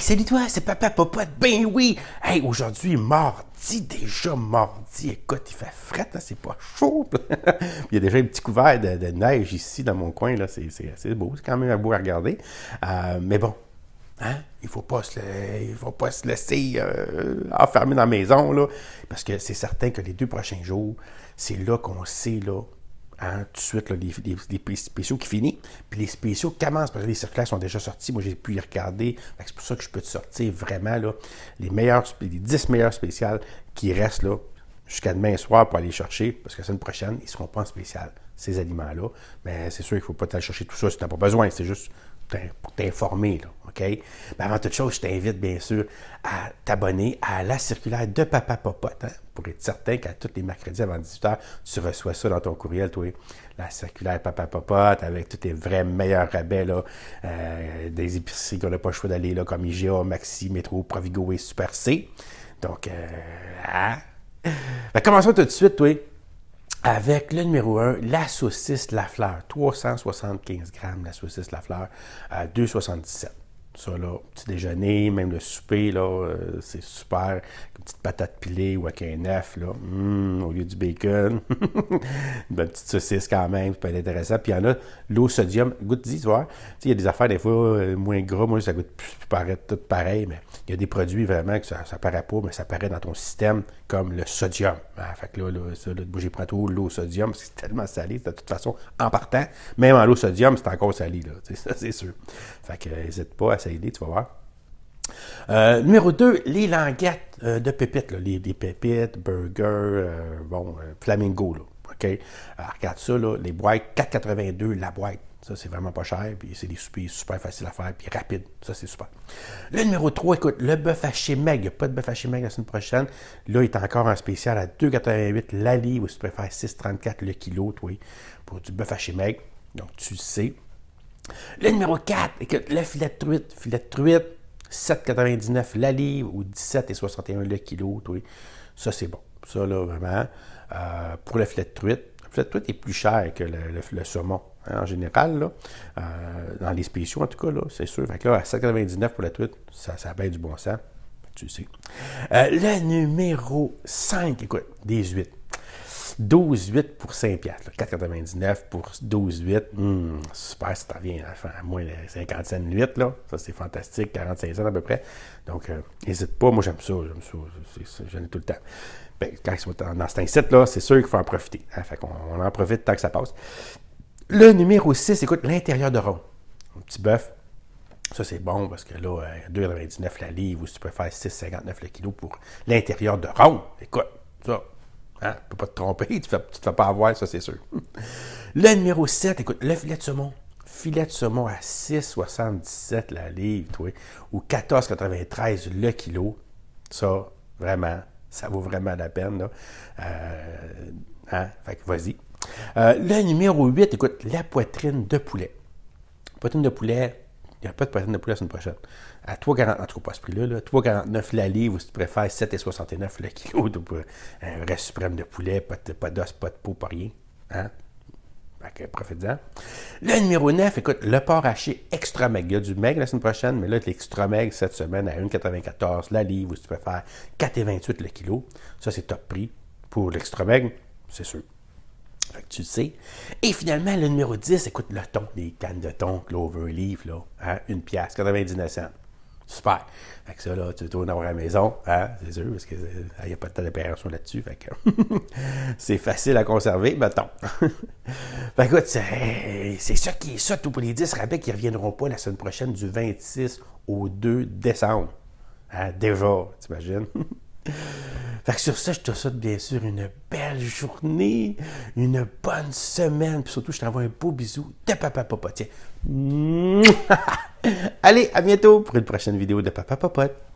salut toi, c'est papa popote. Ben oui. aujourd'hui, mardi, déjà mardi. Écoute, il fait fret, hein, c'est pas chaud. il y a déjà un petit couvert de, neige ici dans mon coin, là. C'est, assez beau, c'est quand même beau à regarder. Euh, mais bon, Hein? Il faut pas se, faut pas se laisser euh, enfermer dans la maison, là, parce que c'est certain que les deux prochains jours, c'est là qu'on sait là, Hein, tout de suite, les, spéciaux qui finissent. Puis les spéciaux commencent parce que les circulaires sont déjà sortis. Moi, j'ai pu y regarder. C'est pour ça que je peux te sortir vraiment les, meilleurs, 10 meilleurs spéciales qui restent là jusqu'à demain soir pour aller chercher. Parce que la semaine prochaine, ils ne seront pas en spécial, ces aliments-là. Mais c'est sûr qu'il ne faut pas aller chercher tout ça si tu n'as pas besoin. C'est juste pour t'informer. là, OK? Mais avant toute chose, je t'invite bien sûr à t'abonner à la circulaire de Papa Popote hein, pour être certain qu'à tous les mercredis avant 18h, tu reçois ça dans ton courriel, toi. La circulaire Papa Popote avec tous tes vrais meilleurs rabais, là, euh, des épiceries qu'on n'a pas le choix d'aller, là, comme IGA, Maxi, Métro, Provigo et Super C. Donc, euh, hein? ben, commençons tout de suite, toi avec le numéro 1, la saucisse La Fleur. 375 grammes, la saucisse La Fleur, à 2,77. Ça, là, petit déjeuner, même le souper, là, euh, c'est super. une petite patate pilée ou avec un œuf, là, hmm, au lieu du bacon. une bonne petite saucisse quand même, ça peut être intéressant. Puis il y en a, l'eau sodium, goûte-y, tu vois. il y a des affaires, des fois, euh, moins gras, moi, ça goûte plus, paraît tout pareil, mais il y a des produits vraiment que ça, ça paraît pas, mais ça paraît dans ton système comme le sodium. Ah, fait que là, ça, là j'ai pris l'eau sodium, c'est tellement salé, de toute façon, en partant, même en l'eau sodium, c'est encore salé, là, ça c'est sûr. Fait que n'hésite euh, pas à s'aider, tu vas voir. Euh, numéro 2, les languettes euh, de pépites, les, pépites, burger, bon, flamingo, là. OK? Alors, euh, regarde ça, là, les boîtes, 4,82 la boîte. Ça, c'est vraiment pas cher, puis c'est des soupers super faciles à faire, puis rapide. Ça, c'est super. Le numéro 3, écoute, le bœuf haché meg. Il n'y a pas de bœuf haché meg la semaine prochaine. Là, il est encore en spécial à 2,88 la livre, ou si tu préfères 6,34 le kilo, toi, pour du bœuf haché meg. Donc, tu le sais. Le numéro 4, écoute, le filet de truite. Filet de truite, 7,99 la livre, ou 17,61 le kilo, toi. Ça, c'est bon. Ça, là, vraiment. Euh, pour le filet de truite, le filet de truite est plus cher que le, saumon hein, en général, euh, dans les spéciaux en tout cas, c'est sûr. Fait à 7,99 pour la truite, ça, ça a du bon sens. Tu sais. Euh, le numéro 5, écoute, 18. 12,8 pour Saint-Pierre, 4,99 pour 12,8. Hmm, super, ça revient à, à moins de Là. Ça, c'est fantastique. 45 à peu près. Donc, euh, n'hésite pas. Moi, j'aime ça. J'aime ça. J'en ai tout le temps. Ben, quand ils sont dans cet incite-là, c'est sûr qu'il faut en profiter. Hein, fait on en profite tant que ça passe. Le numéro 6, écoute, l'intérieur de rond. Un petit bœuf. Ça, c'est bon parce que là, 2,99 euh, la livre ou si tu peux faire 6,59 le kilo pour l'intérieur de rond. Écoute, ça, Hein? Tu ne peux pas te tromper, tu ne te, fais pas avoir, ça c'est sûr. Le numéro 7, écoute, le filet de saumon. Filet de saumon à 6,77 la livre, toi, ou 14,93 le kilo. Ça, vraiment, ça vaut vraiment la peine. Euh, hein? Fait que vas-y. Euh, le numéro 8, écoute, la poitrine de poulet. Poitrine de poulet, il n'y a pas de poitrine de poulet la semaine prochaine. À 3,49, en tout pas ce prix-là, 3,49 la livre, ou si tu préfères 7,69 le kilo un reste suprême de poulet, pas pas d'os, pas de peau, pas rien. Hein? profite en Le numéro 9, écoute, le porc haché extra meg. Il y a du meg la semaine prochaine, mais là, l'extra meg cette semaine à 1,94 la livre, ou si tu préfères 4,28 le kilo. Ça, c'est top prix pour l'extra meg, c'est sûr. Fait que tu sais. Et finalement, le numéro 10, écoute le ton, les cannes de thon, Cloverleaf, là, hein, une pièce, 99 cents. Super. Fait que ça, là, tu dois en avoir à la maison, hein, c'est sûr, parce qu'il euh, n'y a pas de temps d'opération là-dessus. Fait que c'est facile à conserver, mettons. fait écoute, c'est ça qui est ça, tout pour les 10 rabais qui ne reviendront pas la semaine prochaine du 26 au 2 décembre. Déjà, hein, déjà, t'imagines? Fait que sur ça, je te souhaite bien sûr une belle journée, une bonne semaine, puis surtout, je t'envoie un beau bisou de Papa Tiens! Allez, à bientôt pour une prochaine vidéo de Papa Popote.